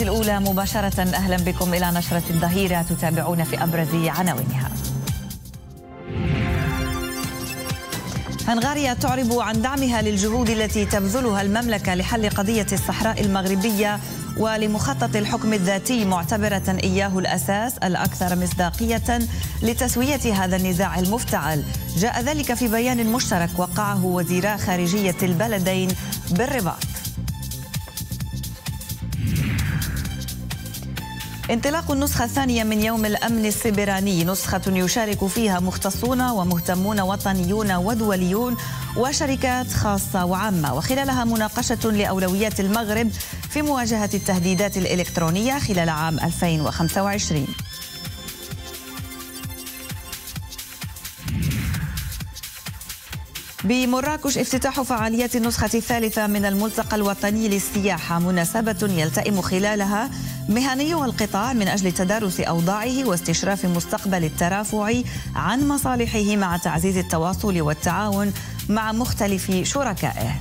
الأولى مباشرة أهلا بكم إلى نشرة الظهيرة تتابعون في أبرز عناوينها هنغاريا تعرب عن دعمها للجهود التي تبذلها المملكة لحل قضية الصحراء المغربية ولمخطط الحكم الذاتي معتبرة إياه الأساس الأكثر مصداقية لتسوية هذا النزاع المفتعل جاء ذلك في بيان مشترك وقعه وزيرا خارجية البلدين بالرباط انطلاق النسخة الثانية من يوم الأمن السبراني نسخة يشارك فيها مختصون ومهتمون وطنيون ودوليون وشركات خاصة وعامة وخلالها مناقشة لأولويات المغرب في مواجهة التهديدات الإلكترونية خلال عام 2025 بمراكش افتتاح فعاليات النسخة الثالثة من الملتقى الوطني للسياحة مناسبة يلتئم خلالها مهني القطاع من أجل تدارس أوضاعه واستشراف مستقبل الترافع عن مصالحه مع تعزيز التواصل والتعاون مع مختلف شركائه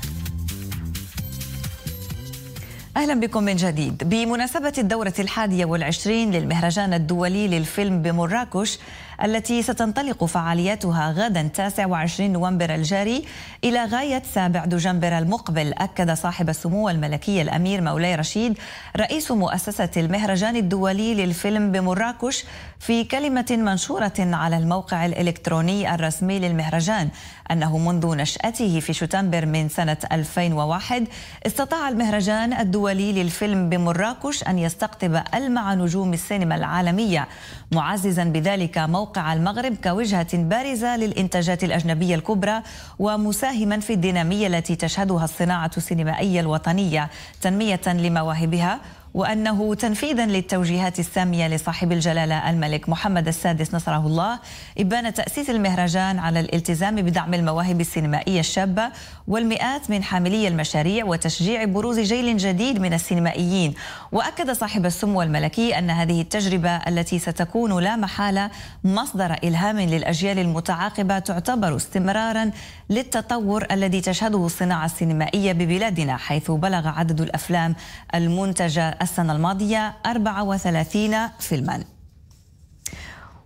أهلا بكم من جديد بمناسبة الدورة الحادية والعشرين للمهرجان الدولي للفيلم بمراكش التي ستنطلق فعاليتها غدا 29 نوفمبر الجاري إلى غاية 7 دجنبر المقبل أكد صاحب السمو الملكي الأمير مولاي رشيد رئيس مؤسسة المهرجان الدولي للفيلم بمراكش في كلمة منشورة على الموقع الإلكتروني الرسمي للمهرجان أنه منذ نشأته في شتنبر من سنة 2001 استطاع المهرجان الدولي للفيلم بمراكش أن يستقطب ألمع نجوم السينما العالمية معززا بذلك موقع المغرب كوجهة بارزة للإنتاجات الأجنبية الكبرى ومساهما في الدينامية التي تشهدها الصناعة السينمائية الوطنية تنمية لمواهبها وأنه تنفيذا للتوجيهات السامية لصاحب الجلالة الملك محمد السادس نصره الله إبان تأسيس المهرجان على الالتزام بدعم المواهب السينمائية الشابة والمئات من حاملي المشاريع وتشجيع بروز جيل جديد من السينمائيين وأكد صاحب السمو الملكي أن هذه التجربة التي ستكون لا محالة مصدر إلهام للأجيال المتعاقبة تعتبر استمرارا للتطور الذي تشهده الصناعة السينمائية ببلادنا حيث بلغ عدد الأفلام المنتجة السنة الماضية 34 فيلماً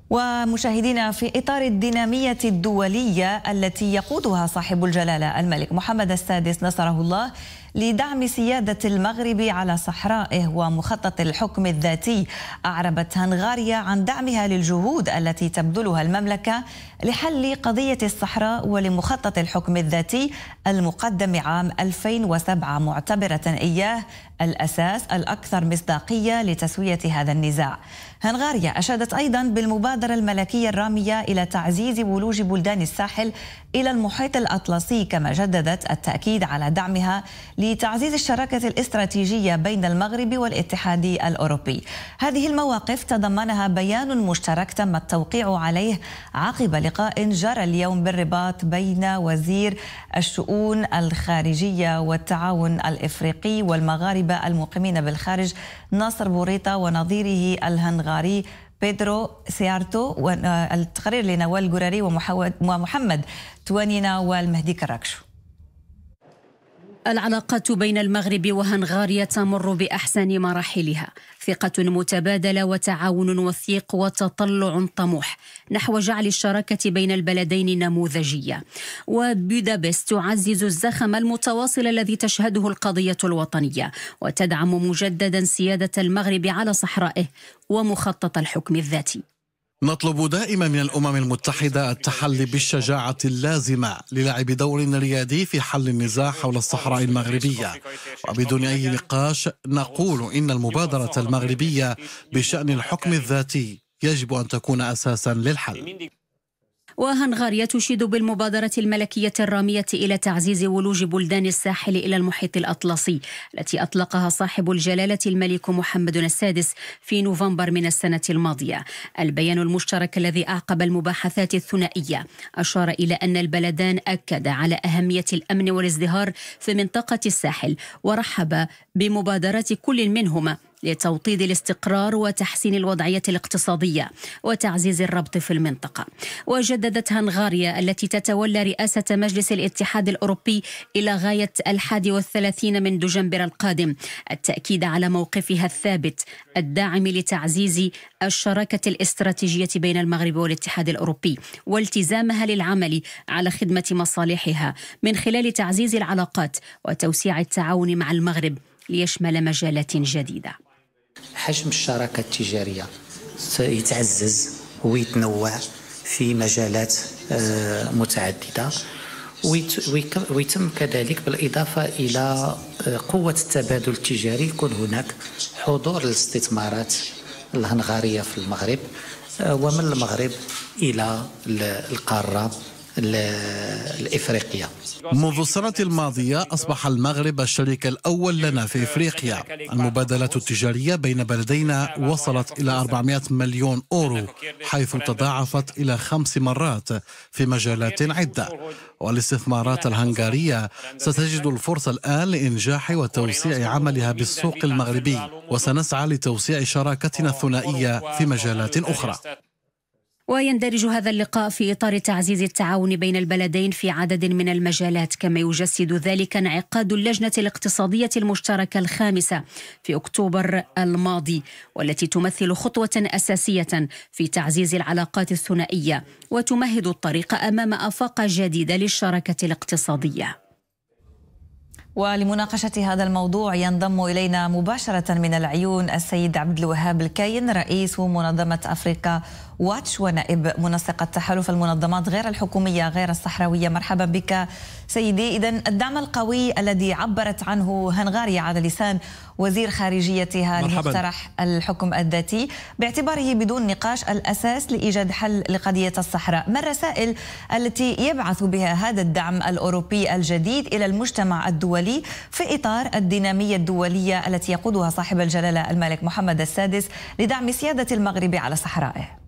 ومشاهدينا في إطار الدينامية الدولية التي يقودها صاحب الجلالة الملك محمد السادس نصره الله لدعم سيادة المغرب على صحرائه ومخطط الحكم الذاتي أعربت هنغاريا عن دعمها للجهود التي تبذلها المملكة لحل قضية الصحراء ولمخطط الحكم الذاتي المقدم عام 2007 معتبرة إياه الأساس الأكثر مصداقية لتسوية هذا النزاع هنغاريا أشادت أيضا بالمبادرة الملكية الرامية إلى تعزيز ولوج بلدان الساحل إلى المحيط الأطلسي كما جددت التأكيد على دعمها لتعزيز الشراكة الاستراتيجية بين المغرب والاتحاد الأوروبي هذه المواقف تضمنها بيان مشترك تم التوقيع عليه عقب لقاء جرى اليوم بالرباط بين وزير الشؤون الخارجية والتعاون الإفريقي والمغاربة النواب المقيمين بالخارج ناصر بوريطة ونظيره الهنغاري بيدرو سيارتو والتقرير آه، لنوال القراري ومحمد توانينا والمهدي كراكشو العلاقات بين المغرب وهنغاريا تمر باحسن مراحلها ثقه متبادله وتعاون وثيق وتطلع طموح نحو جعل الشراكه بين البلدين نموذجيه وبودابست تعزز الزخم المتواصل الذي تشهده القضيه الوطنيه وتدعم مجددا سياده المغرب على صحرائه ومخطط الحكم الذاتي نطلب دائما من الامم المتحده التحلي بالشجاعه اللازمه للعب دور ريادي في حل النزاع حول الصحراء المغربيه وبدون اي نقاش نقول ان المبادره المغربيه بشان الحكم الذاتي يجب ان تكون اساسا للحل وهنغاريا تشيد بالمبادرة الملكية الرامية إلى تعزيز ولوج بلدان الساحل إلى المحيط الأطلسي التي أطلقها صاحب الجلالة الملك محمد السادس في نوفمبر من السنة الماضية البيان المشترك الذي أعقب المباحثات الثنائية أشار إلى أن البلدان أكد على أهمية الأمن والازدهار في منطقة الساحل ورحب بمبادرة كل منهما لتوطيد الاستقرار وتحسين الوضعية الاقتصادية وتعزيز الربط في المنطقة وجددت هنغاريا التي تتولى رئاسة مجلس الاتحاد الأوروبي إلى غاية الحادي والثلاثين من دجنبر القادم التأكيد على موقفها الثابت الداعم لتعزيز الشراكة الاستراتيجية بين المغرب والاتحاد الأوروبي والتزامها للعمل على خدمة مصالحها من خلال تعزيز العلاقات وتوسيع التعاون مع المغرب ليشمل مجالات جديده حجم الشراكة التجارية سيتعزز ويتنوع في مجالات آه، متعددة ويتم كذلك بالإضافة إلى آه، قوة التبادل التجاري يكون هناك حضور الاستثمارات الهنغارية في المغرب آه، ومن المغرب إلى القارة الإفريقية منذ السنة الماضية أصبح المغرب الشريك الأول لنا في إفريقيا المبادلة التجارية بين بلدينا وصلت إلى 400 مليون أورو حيث تضاعفت إلى خمس مرات في مجالات عدة والاستثمارات الهنغارية ستجد الفرصة الآن لإنجاح وتوسيع عملها بالسوق المغربي وسنسعى لتوسيع شراكتنا الثنائية في مجالات أخرى ويندرج هذا اللقاء في إطار تعزيز التعاون بين البلدين في عدد من المجالات كما يجسد ذلك انعقاد اللجنة الاقتصادية المشتركة الخامسة في أكتوبر الماضي والتي تمثل خطوة أساسية في تعزيز العلاقات الثنائية وتمهد الطريق أمام آفاق جديدة للشراكة الاقتصادية ولمناقشة هذا الموضوع ينضم إلينا مباشرة من العيون السيد عبد الوهاب الكاين رئيس منظمة أفريقيا واتش ونائب منسق التحالف المنظمات غير الحكومية غير الصحراوية مرحبا بك سيدي إذا الدعم القوي الذي عبرت عنه هنغاريا على لسان وزير خارجيتها لمقترح الحكم الذاتي باعتباره بدون نقاش الأساس لإيجاد حل لقضية الصحراء ما الرسائل التي يبعث بها هذا الدعم الأوروبي الجديد إلى المجتمع الدولي في إطار الدينامية الدولية التي يقودها صاحب الجلالة الملك محمد السادس لدعم سيادة المغرب على صحرائه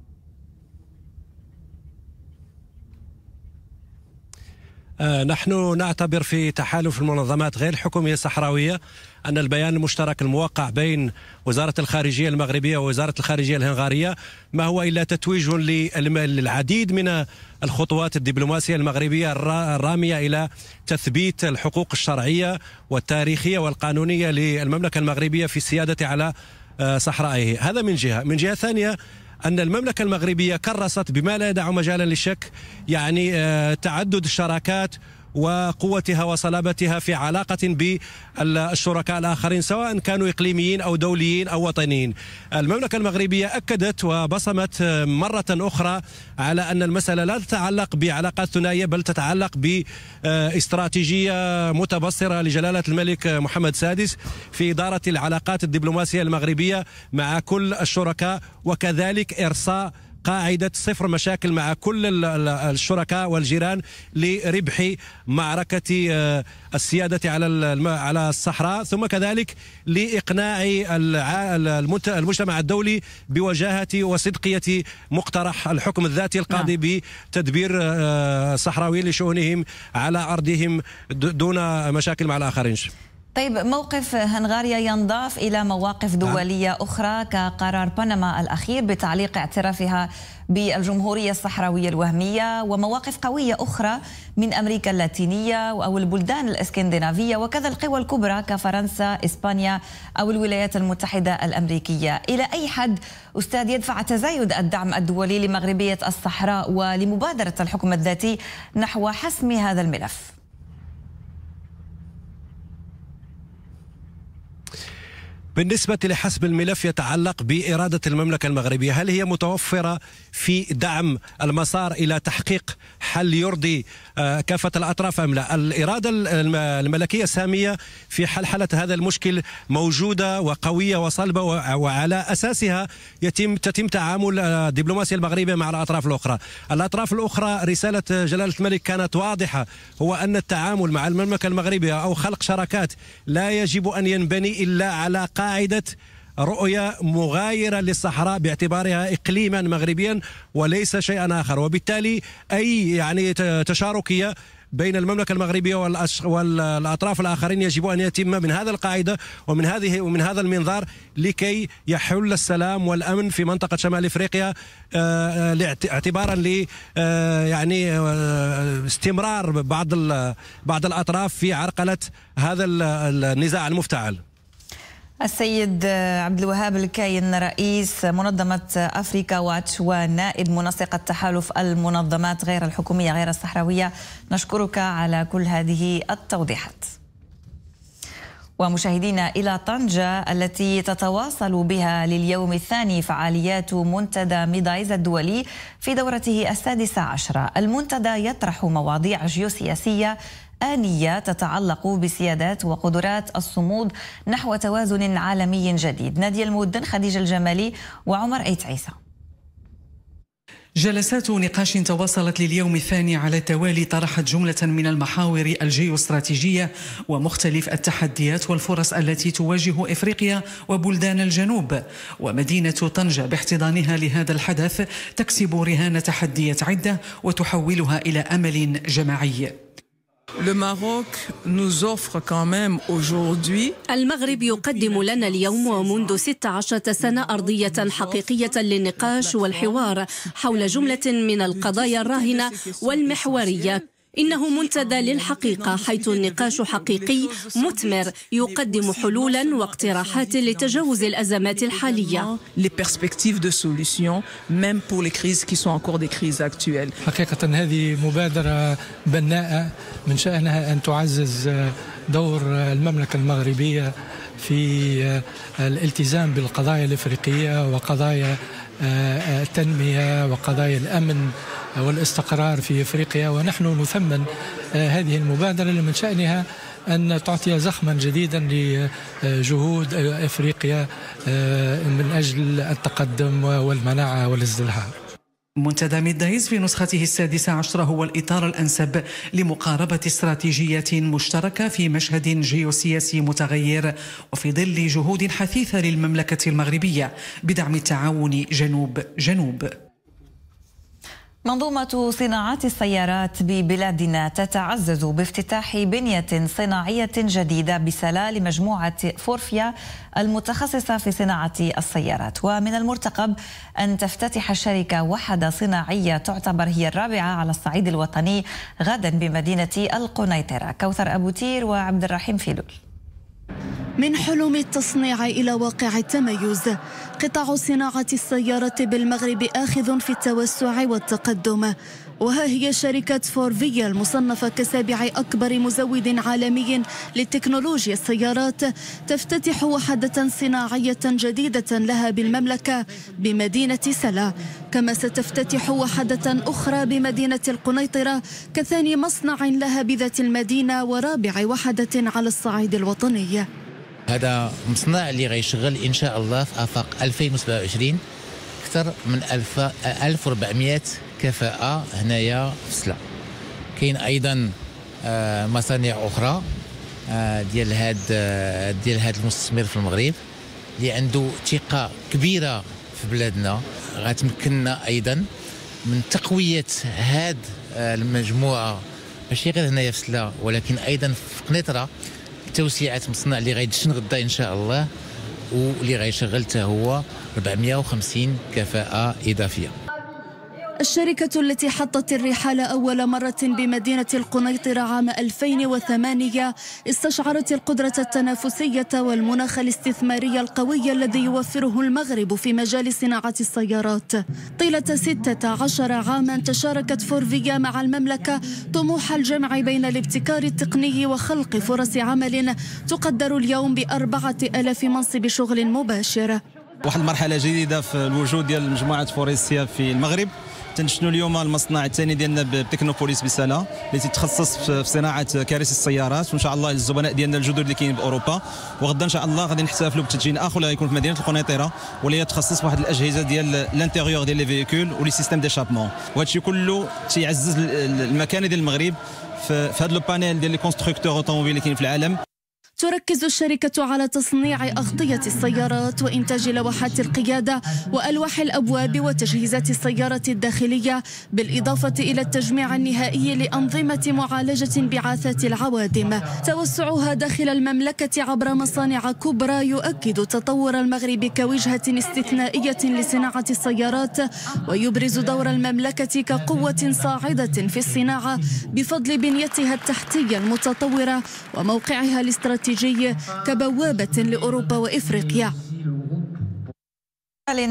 آه، نحن نعتبر في تحالف المنظمات غير الحكومية الصحراوية أن البيان المشترك الموقع بين وزارة الخارجية المغربية ووزارة الخارجية الهنغارية ما هو إلا تتويج للعديد من الخطوات الدبلوماسية المغربية الرامية إلى تثبيت الحقوق الشرعية والتاريخية والقانونية للمملكة المغربية في السيادة على آه، صحرائه هذا من جهة من جهة ثانية أن المملكة المغربية كرست بما لا يدع مجالا للشك يعني آه، تعدد الشراكات وقوتها وصلابتها في علاقة بالشركاء الآخرين سواء كانوا إقليميين أو دوليين أو وطنيين المملكة المغربية أكدت وبصمت مرة أخرى على أن المسألة لا تتعلق بعلاقات ثنائية بل تتعلق باستراتيجية متبصرة لجلالة الملك محمد السادس في إدارة العلاقات الدبلوماسية المغربية مع كل الشركاء وكذلك إرساء قاعده صفر مشاكل مع كل الشركاء والجيران لربح معركه آه، السياده على على الصحراء ثم كذلك لاقناع المجتمع الدولي بوجاهه وصدقيه مقترح الحكم الذاتي القاضي نعم. بتدبير الصحراويين آه، لشؤونهم على ارضهم دون مشاكل مع الاخرين طيب موقف هنغاريا ينضاف إلى مواقف نعم. دولية أخرى كقرار بنما الأخير بتعليق اعترافها بالجمهورية الصحراوية الوهمية ومواقف قوية أخرى من أمريكا اللاتينية أو البلدان الإسكندنافية وكذا القوى الكبرى كفرنسا إسبانيا أو الولايات المتحدة الأمريكية إلى أي حد أستاذ يدفع تزايد الدعم الدولي لمغربية الصحراء ولمبادرة الحكم الذاتي نحو حسم هذا الملف؟ بالنسبة لحسب الملف يتعلق بإرادة المملكة المغربية هل هي متوفرة في دعم المسار إلى تحقيق حل يرضي كافه الاطراف ام لا الاراده الملكيه الساميه في حلحله هذا المشكل موجوده وقويه وصلبه وعلى اساسها يتم تتم تعامل الدبلوماسيه آه، المغربيه مع الاطراف الاخرى الاطراف الاخرى رساله جلاله الملك كانت واضحه هو ان التعامل مع المملكه المغربيه او خلق شراكات لا يجب ان ينبني الا على قاعده رؤية مغايرة للصحراء باعتبارها إقليما مغربيا وليس شيئا آخر وبالتالي أي يعني تشاركية بين المملكه المغربيه والاطراف الاخرين يجب ان يتم من هذا القاعده ومن هذه ومن هذا المنظار لكي يحل السلام والامن في منطقه شمال افريقيا آه، آه، اعتبارا ل آه، يعني استمرار بعض بعض الاطراف في عرقله هذا النزاع المفتعل السيد عبد الوهاب الكاين رئيس منظمة أفريكا واتش ونائب منسق التحالف المنظمات غير الحكومية غير الصحراوية نشكرك على كل هذه التوضيحات ومشاهدينا إلى طنجة التي تتواصل بها لليوم الثاني فعاليات منتدى ميدايز الدولي في دورته السادسة عشرة المنتدى يطرح مواضيع جيوسياسية آلية تتعلق بسيادات وقدرات الصمود نحو توازن عالمي جديد نادية المودن خديجة الجمالي وعمر أيت عيسى جلسات نقاش تواصلت لليوم الثاني على التوالي طرحت جملة من المحاور الجيوستراتيجية ومختلف التحديات والفرص التي تواجه إفريقيا وبلدان الجنوب ومدينة طنجة باحتضانها لهذا الحدث تكسب رهان تحديات عدة وتحولها إلى أمل جماعي المغرب يقدم لنا اليوم ومنذ 16 سنة أرضية حقيقية للنقاش والحوار حول جملة من القضايا الراهنة والمحورية إنه منتدى للحقيقة حيث النقاش حقيقي مثمر يقدم حلولا واقتراحات لتجاوز الأزمات الحالية حقيقة هذه مبادرة بناءة من شأنها أن تعزز دور المملكة المغربية في الالتزام بالقضايا الافريقيه وقضايا التنمية وقضايا الأمن والاستقرار في افريقيا ونحن نثمن آه، هذه المبادره اللي من شانها ان تعطي زخما جديدا لجهود افريقيا آه، من اجل التقدم والمناعه والازدهار منتدى ميد دايز في نسخته السادسة عشرة هو الإطار الأنسب لمقاربة استراتيجية مشتركة في مشهد جيوسياسي متغير وفي ظل جهود حثيثة للمملكة المغربية بدعم التعاون جنوب جنوب منظومة صناعات السيارات ببلادنا تتعزز بافتتاح بنية صناعية جديدة بسلا لمجموعة فورفيا المتخصصة في صناعة السيارات ومن المرتقب أن تفتتح الشركة وحدة صناعية تعتبر هي الرابعة على الصعيد الوطني غدا بمدينة القنيطرة كوثر أبو تير وعبد الرحيم فيلول من حلم التصنيع إلى واقع التميز قطاع صناعة السيارة بالمغرب آخذ في التوسع والتقدم وها هي شركة فورفيا المصنفة كسابع أكبر مزود عالمي لتكنولوجيا السيارات تفتتح وحدة صناعية جديدة لها بالمملكة بمدينة سلا كما ستفتتح وحدة أخرى بمدينة القنيطرة كثاني مصنع لها بذات المدينة ورابع وحدة على الصعيد الوطني هذا مصنع اللي غيشغل ان شاء الله في افاق 2027 اكثر من 1400 كفاءه هنايا في سلا كاين ايضا آه، مصانع اخرى آه، ديال هاد آه، ديال هاد المستثمر في المغرب اللي عنده ثقه كبيره في بلادنا غتمكننا ايضا من تقويه هاد المجموعه ماشي غير هنايا في سلا ولكن ايضا في قنيطره توسيعات مصنع اللي غيدشن غدا ان شاء الله واللي غيشغل حتى هو 450 كفاءه اضافيه الشركة التي حطت الرحال أول مرة بمدينة القنيطرة عام 2008 استشعرت القدرة التنافسية والمناخ الاستثماري القوي الذي يوفره المغرب في مجال صناعة السيارات طيلة 16 عاما تشاركت فورفيا مع المملكة طموح الجمع بين الابتكار التقني وخلق فرص عمل تقدر اليوم بأربعة ألاف منصب شغل مباشر واحد المرحله جديده في الوجود ديال مجموعه فوريسيا في المغرب تنشنوا اليوم المصنع الثاني ديالنا بتكنوبوليس بسلا اللي تتخصص في صناعه كراسي السيارات وان شاء الله الزبناء ديالنا الجدد اللي كاينين باوروبا وغدا ان شاء الله غادي نحتفلوا بتدشين اخر اللي غيكون في مدينه القنيطره واللي يتخصص واحد الاجهزه ديال لانتيغيور ديال لي فيكول ولي سيستيم ديشابمون وهذا الشيء كله تيعزز المكانه ديال المغرب في هذا لو بانيل ديال لي كونستركتور اوتوموبيل اللي كاين في العالم تركز الشركة على تصنيع أغطية السيارات وإنتاج لوحات القيادة وألواح الأبواب وتجهيزات السيارة الداخلية بالإضافة إلى التجميع النهائي لأنظمة معالجة انبعاثات العوادم توسعها داخل المملكة عبر مصانع كبرى يؤكد تطور المغرب كوجهة استثنائية لصناعة السيارات ويبرز دور المملكة كقوة صاعدة في الصناعة بفضل بنيتها التحتية المتطورة وموقعها الاستراتيجي الاستراتيجي كبوابة لأوروبا وإفريقيا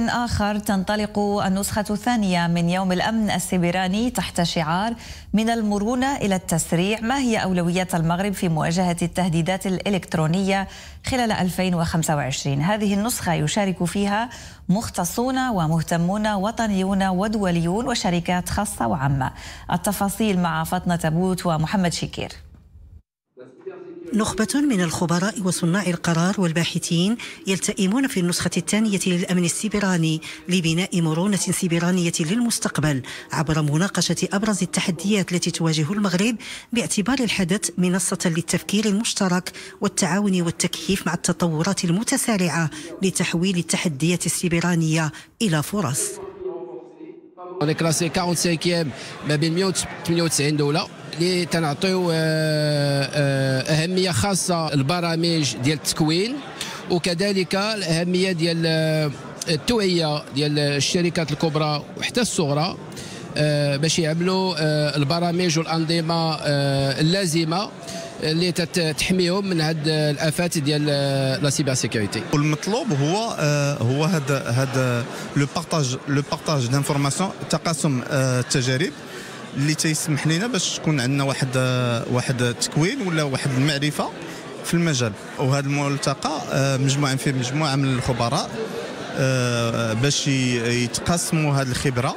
آخر تنطلق النسخة الثانية من يوم الأمن السبراني تحت شعار من المرونة إلى التسريع ما هي أولويات المغرب في مواجهة التهديدات الإلكترونية خلال 2025 هذه النسخة يشارك فيها مختصون ومهتمون وطنيون ودوليون وشركات خاصة وعامة التفاصيل مع فاطمة تبوت ومحمد شكير نخبة من الخبراء وصناع القرار والباحثين يلتئمون في النسخة الثانية للأمن السيبراني لبناء مرونة سيبرانية للمستقبل عبر مناقشة أبرز التحديات التي تواجه المغرب باعتبار الحدث منصة للتفكير المشترك والتعاون والتكييف مع التطورات المتسارعة لتحويل التحديات السيبرانية إلى فرص. On est classé 45e ما بين 198 دولة اللي تنعطيو أهمية خاصة البرامج ديال التكوين وكذلك الأهمية ديال التوعية ديال الشركات الكبرى وحتى الصغرى باش يعملوا euh, البرامج والأنظمة euh, اللازمة اللي تحميهم من هاد الافات ديال آه, لا سيبر سيكوريتي والمطلوب هو آه, هو هاد هاد لو بارتاج لو بارتاج دانفورماسيون تقاسم آه, التجارب اللي تيسمح لنا باش تكون عندنا واحد واحد التكوين ولا واحد المعرفه في المجال وهذا الملتقى مجموعه فيه مجموعه من الخبراء باش يتقاسموا هذه الخبره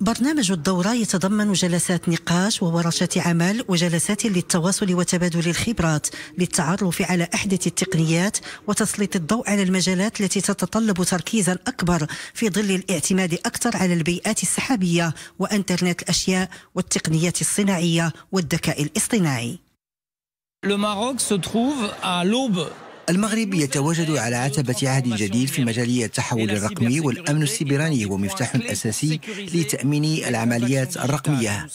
برنامج الدورة يتضمن جلسات نقاش وورشات عمل وجلسات للتواصل وتبادل الخبرات للتعرف على أحدث التقنيات وتسليط الضوء على المجالات التي تتطلب تركيزا أكبر في ظل الاعتماد أكثر على البيئات السحابية وأنترنت الأشياء والتقنيات الصناعية والذكاء الاصطناعي. Le Maroc se trouve à l'aube المغرب يتواجد على عتبة عهد جديد في مجالية التحول الرقمي والأمن السيبراني هو مفتاح أساسي لتأمين العمليات الرقمية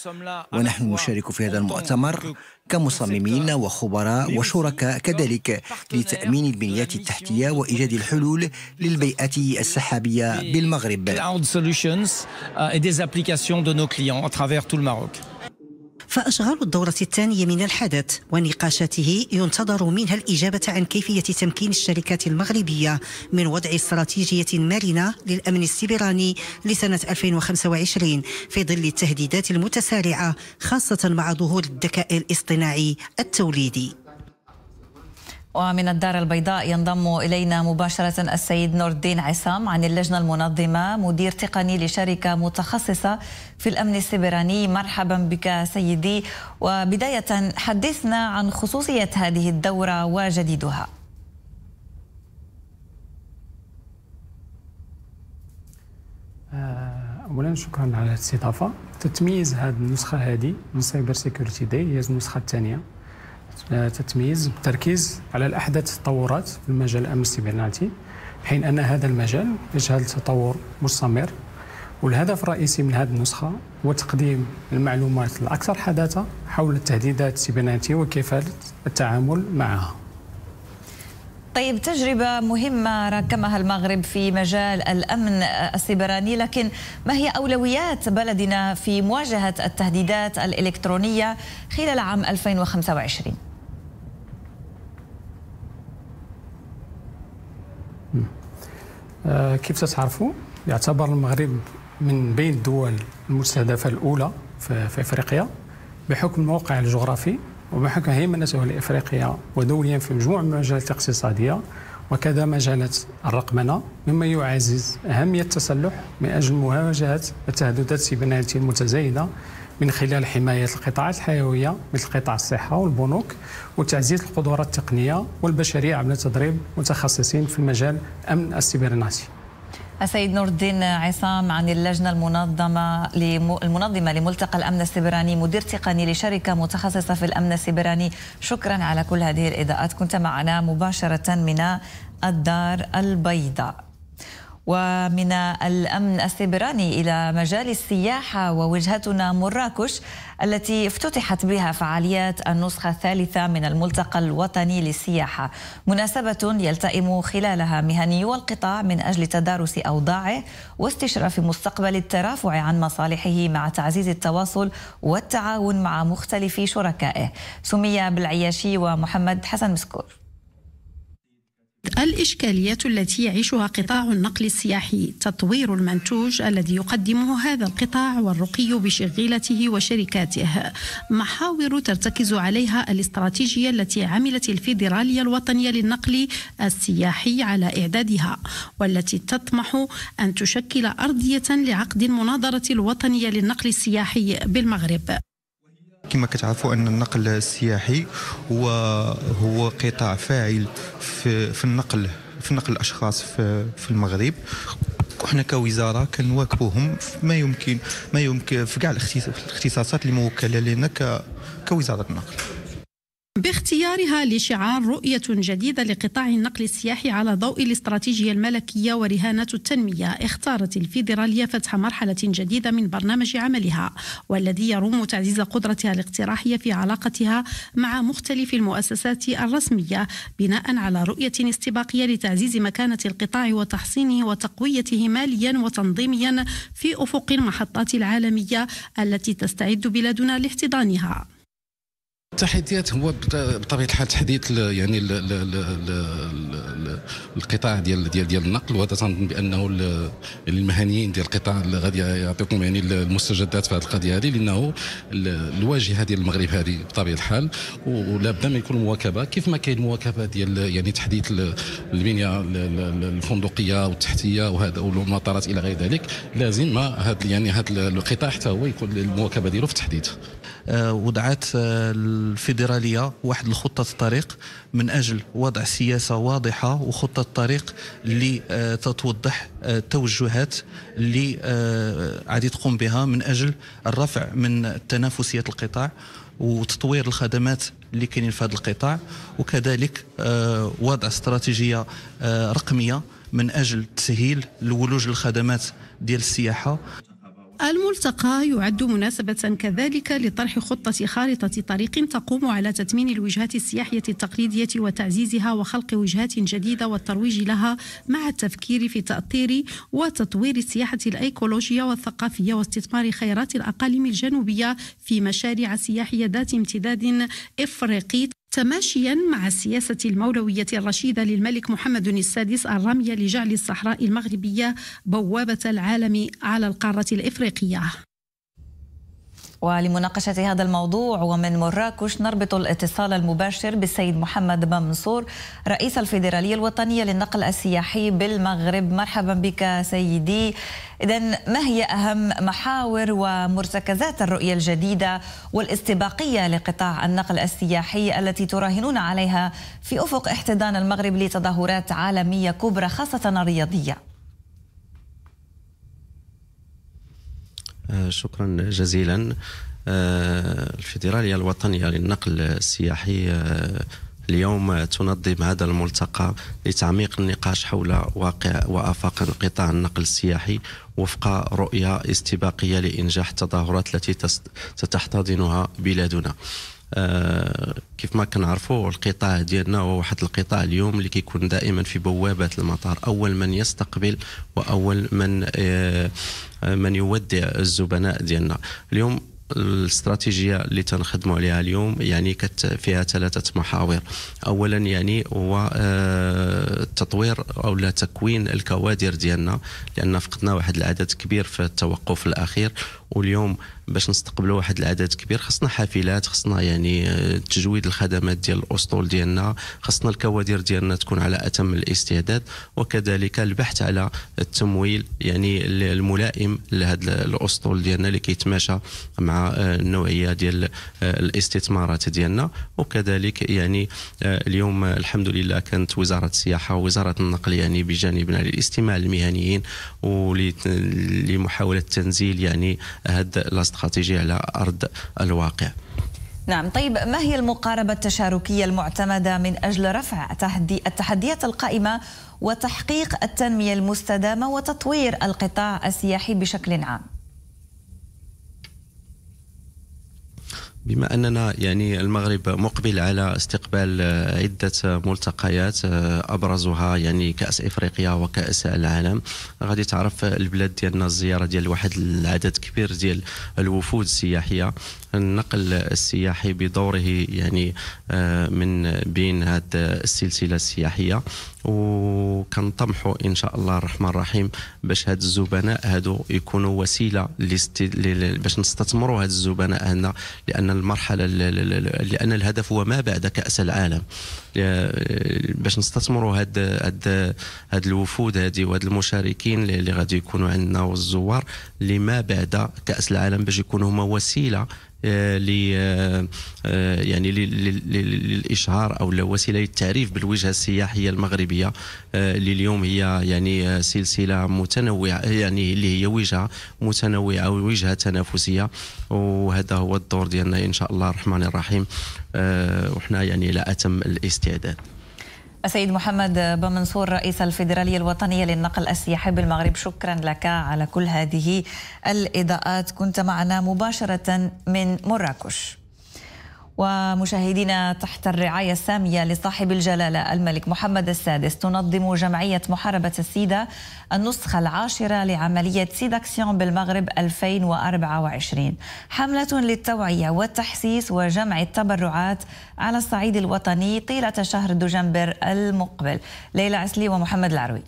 ونحن نشارك في هذا المؤتمر كمصممين وخبراء وشركاء كذلك لتأمين البنيات التحتية وإيجاد الحلول للبيئة السحابية بالمغرب. فأشغال الدورة الثانية من الحدث ونقاشاته ينتظر منها الإجابة عن كيفية تمكين الشركات المغربية من وضع استراتيجية مرنة للأمن السبراني لسنة 2025 في ظل التهديدات المتسارعة خاصة مع ظهور الذكاء الاصطناعي التوليدي ومن الدار البيضاء ينضم إلينا مباشرة السيد نور الدين عصام عن اللجنة المنظمة مدير تقني لشركة متخصصة في الأمن السبراني مرحبا بك سيدي وبداية حدثنا عن خصوصية هذه الدورة وجديدها آه، اولا شكرا على الاستضافه تتميز هذه النسخه هذه من سايبر سيكوريتي داي هي النسخه الثانيه آه، تتميز بالتركيز على الأحدث التطورات في المجال الأمن السيبرناتي حين أن هذا المجال يشهد تطور مستمر والهدف الرئيسي من هذه النسخة هو تقديم المعلومات الأكثر حداثة حول التهديدات السيبرناتية وكيف التعامل معها طيب تجربة مهمة راكمها المغرب في مجال الأمن السيبراني لكن ما هي أولويات بلدنا في مواجهة التهديدات الإلكترونية خلال عام 2025؟ آه، كيف تتعرفوا يعتبر المغرب من بين الدول المستهدفة الأولى في أفريقيا بحكم الموقع الجغرافي وبحكم هيمنته لافريقيا ودوليا في مجموعة من المجالات الاقتصادية وكذا مجالات الرقمنة مما يعزز أهمية التسلح من أجل مواجهة التهددات السيبرانية المتزايدة من خلال حماية القطاعات الحيوية مثل قطاع الصحة والبنوك وتعزيز القدرات التقنية والبشرية عبر تدريب متخصصين في المجال الأمن السيبرناتي السيد نور الدين عصام عن اللجنة المنظمة المنظمة لملتقى الأمن السبراني مدير تقني لشركة متخصصة في الأمن السبراني شكرا على كل هذه الإضاءات كنت معنا مباشرة من الدار البيضاء ومن الأمن السبراني إلى مجال السياحة ووجهتنا مراكش التي افتتحت بها فعاليات النسخة الثالثة من الملتقى الوطني للسياحة مناسبة يلتئم خلالها مهنيو القطاع من أجل تدارس أوضاعه واستشراف مستقبل الترافع عن مصالحه مع تعزيز التواصل والتعاون مع مختلف شركائه سمي بالعياشي ومحمد حسن مسكور الإشكاليات التي يعيشها قطاع النقل السياحي تطوير المنتوج الذي يقدمه هذا القطاع والرقي بشغيلته وشركاته محاور ترتكز عليها الاستراتيجية التي عملت الفيدرالية الوطنية للنقل السياحي على إعدادها والتي تطمح أن تشكل أرضية لعقد المناظرة الوطنية للنقل السياحي بالمغرب كما كتعرفوا ان النقل السياحي هو هو قطاع فاعل في, في النقل في نقل الاشخاص في, في المغرب وحنا كوزاره كنواكبوهم ما يمكن ما يمكن في كاع الاختصاصات الموكله موكله لنا كوزاره النقل باختيارها لشعار رؤية جديدة لقطاع النقل السياحي على ضوء الاستراتيجية الملكية ورهانة التنمية اختارت الفيدرالية فتح مرحلة جديدة من برنامج عملها والذي يروم تعزيز قدرتها الاقتراحية في علاقتها مع مختلف المؤسسات الرسمية بناء على رؤية استباقية لتعزيز مكانة القطاع وتحصينه وتقويته ماليا وتنظيميا في أفق المحطات العالمية التي تستعد بلادنا لاحتضانها التحديات هو بطبيعه الحال تحديث يعني الـ الـ الـ الـ القطاع ديال ديال ديال النقل وهذا تنظن بانه المهنيين ديال القطاع غادي يعطيكم يعني المستجدات في هذه القضيه هذه لانه الواجهه ديال المغرب هذه بطبيعه الحال ولا بد من يكون مواكبه كيف ما كاين مواكبه ديال يعني تحديث البنيه الفندقيه والتحتيه وهذا والمطارات الى غير ذلك لازم ما هذا يعني هذا القطاع حتى هو يكون المواكبه ديالو في التحديث آه، وضعت آه، الفيدراليه واحد الخطه الطريق من اجل وضع سياسه واضحه وخطه طريق اللي آه، تتوضح التوجهات اللي عادي تقوم بها من اجل الرفع من تنافسيه القطاع وتطوير الخدمات اللي كاينين في هذا القطاع وكذلك وضع استراتيجيه رقميه من اجل تسهيل الولوج للخدمات ديال السياحه الملتقى يعد مناسبة كذلك لطرح خطة خارطة طريق تقوم على تتمين الوجهات السياحية التقليدية وتعزيزها وخلق وجهات جديدة والترويج لها مع التفكير في تأطير وتطوير السياحة الأيكولوجية والثقافية واستثمار خيرات الأقاليم الجنوبية في مشاريع سياحية ذات امتداد إفريقي تماشيا مع السياسة المولوية الرشيدة للملك محمد السادس الرمية لجعل الصحراء المغربية بوابة العالم على القارة الإفريقية ولمناقشة هذا الموضوع ومن مراكش نربط الاتصال المباشر بالسيد محمد بن منصور رئيس الفيدرالية الوطنية للنقل السياحي بالمغرب مرحبا بك سيدي إذا ما هي أهم محاور ومرتكزات الرؤية الجديدة والاستباقية لقطاع النقل السياحي التي تراهنون عليها في أفق احتضان المغرب لتظاهرات عالمية كبرى خاصة الرياضية؟ آه، شكرا جزيلا آه، الفيدرالية الوطنية للنقل السياحي آه، اليوم تنظم هذا الملتقى لتعميق النقاش حول واقع وآفاق قطاع النقل السياحي وفق رؤية استباقية لإنجاح التظاهرات التي ستحتضنها بلادنا. آه، كيف ما كنعرفوا القطاع ديالنا هو واحد القطاع اليوم اللي كيكون دائما في بوابه المطار اول من يستقبل واول من آه، من يودع الزبناء ديالنا اليوم الاستراتيجيه اللي تنخدموا عليها اليوم يعني كت فيها ثلاثه محاور اولا يعني هو آه، تطوير او لا تكوين الكوادر ديالنا لان فقدنا واحد العدد كبير في التوقف الاخير واليوم باش نستقبلوا واحد العدد كبير خصنا حافلات خصنا يعني آه، تجويد الخدمات ديال الاسطول ديالنا خصنا الكوادر ديالنا تكون على اتم الاستعداد وكذلك البحث على التمويل يعني الملائم لهذا الاسطول ديالنا اللي كيتماشى مع آه، النوعيه ديال آه، الاستثمارات ديالنا وكذلك يعني اليوم الحمد لله كانت وزاره السياحه ووزاره النقل يعني بجانبنا للاستماع للمهنيين ولمحاوله تنزيل يعني هذا الاستراتيجية على أرض الواقع نعم طيب ما هي المقاربة التشاركية المعتمدة من أجل رفع تحدي التحديات القائمة وتحقيق التنمية المستدامة وتطوير القطاع السياحي بشكل عام؟ بما اننا يعني المغرب مقبل على استقبال عده ملتقيات آه، ابرزها يعني كاس افريقيا وكاس العالم غادي تعرف البلاد ديالنا الزياره ديال واحد العدد كبير ديال الوفود السياحيه النقل السياحي بدوره يعني آه، من بين هذه السلسله السياحيه وكنطمحوا ان شاء الله الرحمن الرحيم باش هاد الزبناء هادو يكونوا وسيله باش نستثمروا هاد الزبناء هنا لان المرحله لان الهدف هو ما بعد كاس العالم آه، باش نستثمروا هاد هاد هاد الوفود هادي وهاد المشاركين اللي غادي يكونوا عندنا والزوار اللي ما بعد كاس العالم باش يكونوا هما وسيله آه، آه، آه، يعني للاشهار او وسيله للتعريف بالوجهه السياحيه المغربيه اللي اليوم هي يعني سلسله متنوعه يعني اللي هي وجهه متنوعه وجهه تنافسيه وهذا هو الدور ديالنا ان شاء الله الرحمن الرحيم وحنا يعني على اتم الاستعداد السيد محمد بمنصور رئيس الفيدرالية الوطنية للنقل السياحي بالمغرب شكرا لك على كل هذه الإضاءات كنت معنا مباشرة من مراكش ومشاهدينا تحت الرعاية السامية لصاحب الجلالة الملك محمد السادس تنظم جمعية محاربة السيدة النسخة العاشرة لعملية سيداكسيون بالمغرب 2024 حملة للتوعية والتحسيس وجمع التبرعات على الصعيد الوطني طيلة شهر دجنبر المقبل ليلى عسلي ومحمد العروي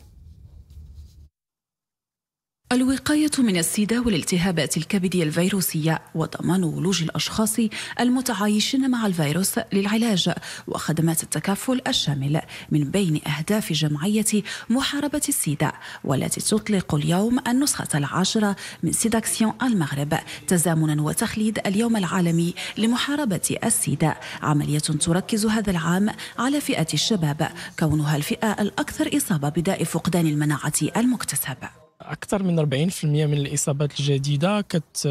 الوقاية من السيدا والالتهابات الكبدية الفيروسية وضمان ولوج الأشخاص المتعايشين مع الفيروس للعلاج وخدمات التكافل الشامل من بين أهداف جمعية محاربة السيدا والتي تطلق اليوم النسخة العاشرة من سيداكسيون المغرب تزامنا وتخليد اليوم العالمي لمحاربة السيدا عملية تركز هذا العام على فئة الشباب كونها الفئة الأكثر إصابة بداء فقدان المناعة المكتسبة اكثر من 40% من الاصابات الجديده كت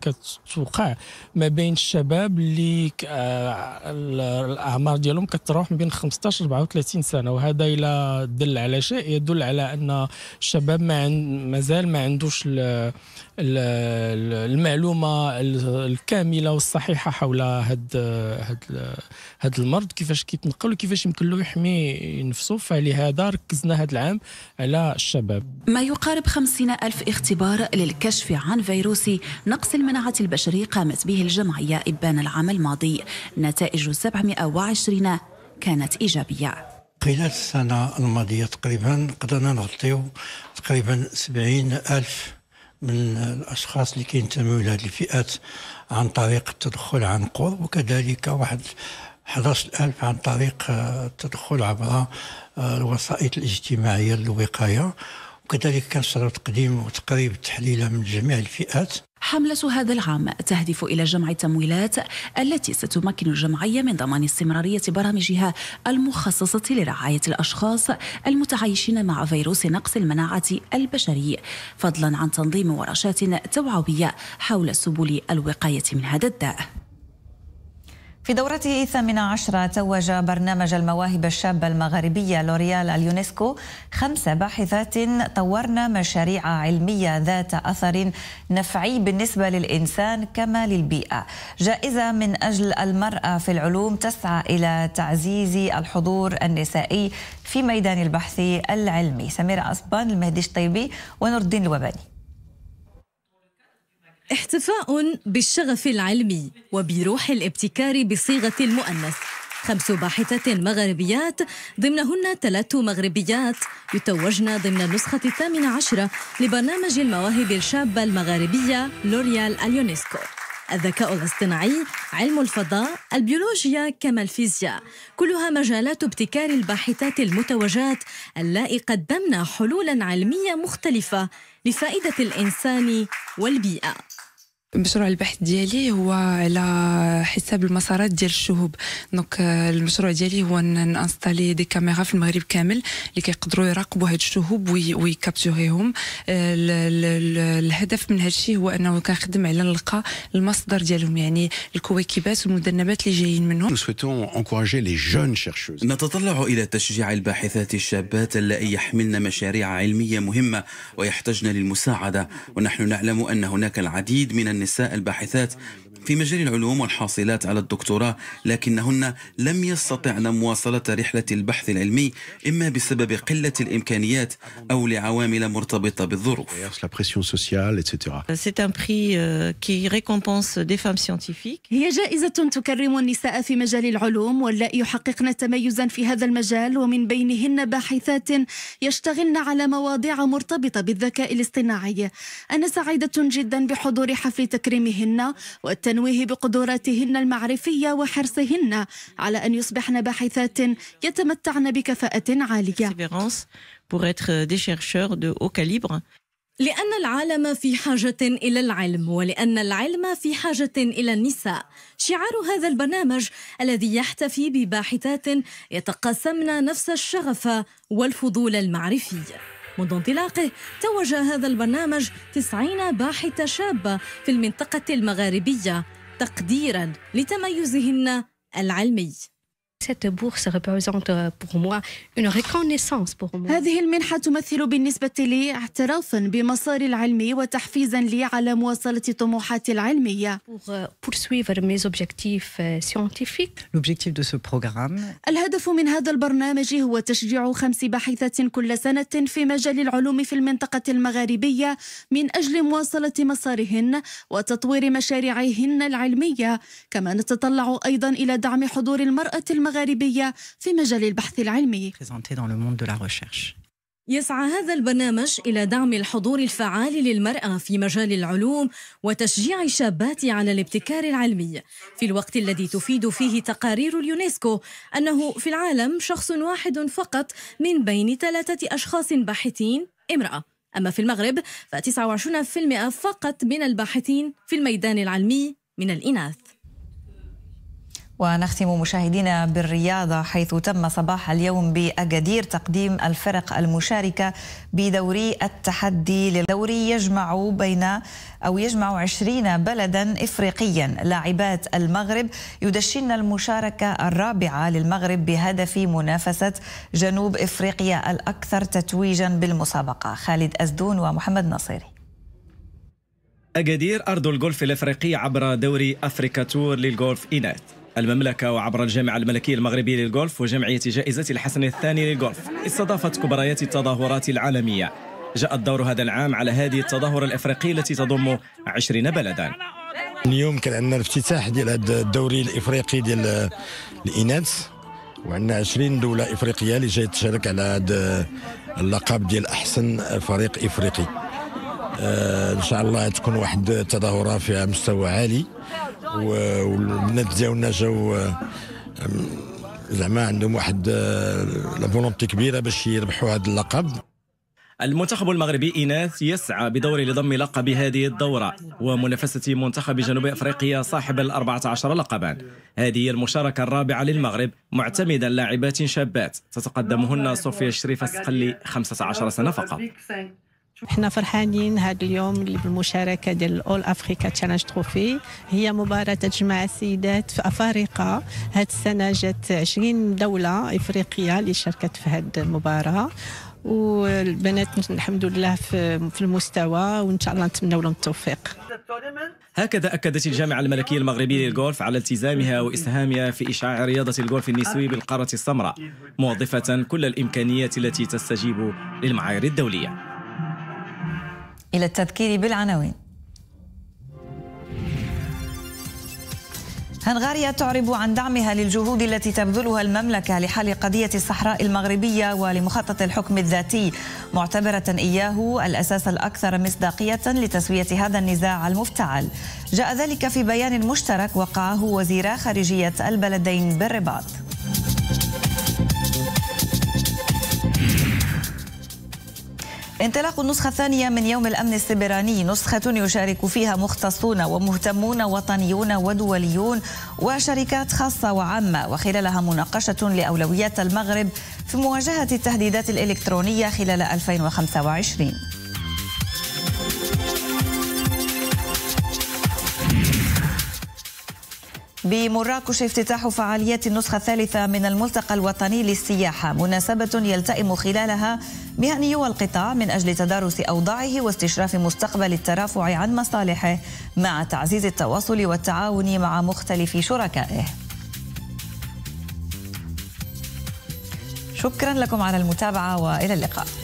كتوقع ما بين الشباب اللي آه، الاعمار ديالهم كتروح من بين 15 34 سنه وهذا الى دل على شيء يدل على ان الشباب ما عن... مازال ما عندوش المعلومه الكامله والصحيحه حول هاد هاد هاد المرض كيفاش كيتنقل وكيفاش يمكن له يحمي نفسه فلهذا ركزنا هذا العام على الشباب ما يقارب خمسين ألف اختبار للكشف عن فيروس نقص المناعة البشرية قامت به الجمعية إبان العام الماضي نتائج 720 كانت إيجابية خلال السنة الماضية تقريبا قدرنا نغطيو تقريبا 70 ألف من الاشخاص اللي كينتموا الى هذه الفئات عن طريق التدخل عن قرب وكذلك واحد 11000 عن طريق التدخل عبر الوسائط الاجتماعيه للوقايه وكذلك كان صار تقديم وتقريب تحليلها من جميع الفئات حملة هذا العام تهدف إلى جمع التمويلات التي ستمكن الجمعية من ضمان استمرارية برامجها المخصصة لرعاية الأشخاص المتعايشين مع فيروس نقص المناعة البشري فضلا عن تنظيم ورشات توعوية حول سبل الوقاية من هذا الداء في دورته الثامنة عشرة توج برنامج المواهب الشابة المغاربية لوريال اليونسكو خمس باحثات طورن مشاريع علمية ذات أثر نفعي بالنسبة للإنسان كما للبيئة جائزة من أجل المرأة في العلوم تسعى إلى تعزيز الحضور النسائي في ميدان البحث العلمي سميرة أصبان المهدي الشطيبي ونور الدين الوباني احتفاء بالشغف العلمي وبروح الابتكار بصيغة المؤنث خمس باحثات مغربيات ضمنهن ثلاث مغربيات يتوجن ضمن النسخة الثامنة عشرة لبرنامج المواهب الشابة المغاربية لوريال اليونسكو الذكاء الاصطناعي علم الفضاء البيولوجيا كما الفيزياء كلها مجالات ابتكار الباحثات المتوجات اللائي قدمنا حلولا علمية مختلفة لفائدة الإنسان والبيئة مشروع البحث ديالي هو على حساب المسارات ديال الشهوب دونك آه، المشروع ديالي هو نانستالي دي كاميرا في المغرب كامل اللي كيقدروا يراقبوا هاد الشهوب ويكابتوريهم آه، الهدف من هاد هو انه كنخدم على نلقى المصدر ديالهم يعني الكويكبات والمذنبات اللي جايين منهم نتطلع الى تشجيع الباحثات الشابات اللائي يحملن مشاريع علميه مهمه ويحتجن للمساعده ونحن نعلم ان هناك العديد من الناس النساء الباحثات في مجال العلوم والحاصلات على الدكتوراه لكنهن لم يستطعن مواصلة رحلة البحث العلمي إما بسبب قلة الإمكانيات أو لعوامل مرتبطة بالظروف euh, هي جائزة تكرم النساء في مجال العلوم واللائي يحققن تميزا في هذا المجال ومن بينهن باحثات يشتغلن على مواضيع مرتبطة بالذكاء الاصطناعي أنا سعيدة جدا بحضور حفل تكريمهن والتنويه بقدراتهن المعرفية وحرصهن على أن يصبحن باحثات يتمتعن بكفاءة عالية pour être des chercheurs de haut calibre. لأن العالم في حاجة إلى العلم ولأن العلم في حاجة إلى النساء شعار هذا البرنامج الذي يحتفي بباحثات يتقاسمن نفس الشغف والفضول المعرفي منذ انطلاقه توج هذا البرنامج 90 باحثة شابة في المنطقة المغاربية تقديرا لتميزهن العلمي cette bourse représente euh, pour moi une reconnaissance pour moi. هذه المنحة تمثل بالنسبة لي اعترافا بمساري العلمي وتحفيزا لي على مواصلة طموحاتي العلمية. Pour euh, poursuivre mes objectifs euh, scientifiques. L'objectif de ce programme. الهدف من هذا البرنامج هو تشجيع خمس باحثات كل سنة في مجال العلوم في المنطقة المغاربية من أجل مواصلة مسارهن وتطوير مشاريعهن العلمية كما نتطلع أيضا إلى دعم حضور المرأة المغربية المغاربية في مجال البحث العلمي يسعى هذا البرنامج إلى دعم الحضور الفعال للمرأة في مجال العلوم وتشجيع الشابات على الابتكار العلمي في الوقت الذي تفيد فيه تقارير اليونسكو أنه في العالم شخص واحد فقط من بين ثلاثة أشخاص باحثين امرأة أما في المغرب ف29% فقط من الباحثين في الميدان العلمي من الإناث ونختم مشاهدينا بالرياضة حيث تم صباح اليوم بأكادير تقديم الفرق المشاركة بدوري التحدي للدوري يجمع بين أو يجمع 20 بلدا إفريقيا لاعبات المغرب يدشن المشاركة الرابعة للمغرب بهدف منافسة جنوب إفريقيا الأكثر تتويجا بالمسابقة خالد أزدون ومحمد نصيري أكادير أرض الجولف الإفريقي عبر دوري أفريكا تور للجولف إينات المملكة وعبر الجامعة الملكية المغربية للغولف وجمعية جائزة الحسن الثاني للغولف استضافت كبريات التظاهرات العالمية جاء الدور هذا العام على هذه التظاهرة الإفريقية التي تضم 20 بلدا اليوم كان عندنا الافتتاح ديال هذا الدوري الإفريقي ديال الإناث وعندنا 20 دولة إفريقية اللي جاية تشارك على هذا اللقب ديال أحسن فريق إفريقي آه ان شاء الله تكون واحد التظاهره فيها مستوى عالي والبنات ديالنا جاو آه، زعما عندهم واحد آه، لا فولونتي كبيره باش يربحوا هذا اللقب المنتخب المغربي إناث يسعى بدوره لضم لقب هذه الدورة ومنافسة منتخب جنوب أفريقيا صاحب الأربعة عشر لقبا هذه المشاركة الرابعة للمغرب معتمدا لاعبات شابات تتقدمهن صوفيا الشريف السقلي 15 سنة فقط احنا فرحانين هذا اليوم اللي بالمشاركه ديال الاول افريكا تشالنج تروفي هي مباراه تجمع السيدات في افارقه هاد السنه جات 20 دوله افريقيه اللي شاركت في هاد المباراه والبنات الحمد لله في المستوى وان شاء الله نتمنوا لهم التوفيق هكذا اكدت الجامعه الملكيه المغربيه للغولف على التزامها واسهامها في اشعاع رياضه الغولف النسوي بالقاره السمراء موظفه كل الامكانيات التي تستجيب للمعايير الدوليه إلى التذكير بالعناوين هنغاريا تعرب عن دعمها للجهود التي تبذلها المملكة لحل قضية الصحراء المغربية ولمخطط الحكم الذاتي معتبرة إياه الأساس الأكثر مصداقية لتسوية هذا النزاع المفتعل جاء ذلك في بيان مشترك وقعه وزيرا خارجية البلدين بالرباط انطلاق النسخة الثانية من يوم الأمن السبراني نسخة يشارك فيها مختصون ومهتمون وطنيون ودوليون وشركات خاصة وعامة وخلالها مناقشة لأولويات المغرب في مواجهة التهديدات الإلكترونية خلال 2025 بمراكش افتتاح فعاليات النسخة الثالثة من الملتقى الوطني للسياحة مناسبة يلتئم خلالها مهنيو القطاع من أجل تدارس أوضاعه واستشراف مستقبل الترافع عن مصالحه مع تعزيز التواصل والتعاون مع مختلف شركائه شكرا لكم على المتابعة وإلى اللقاء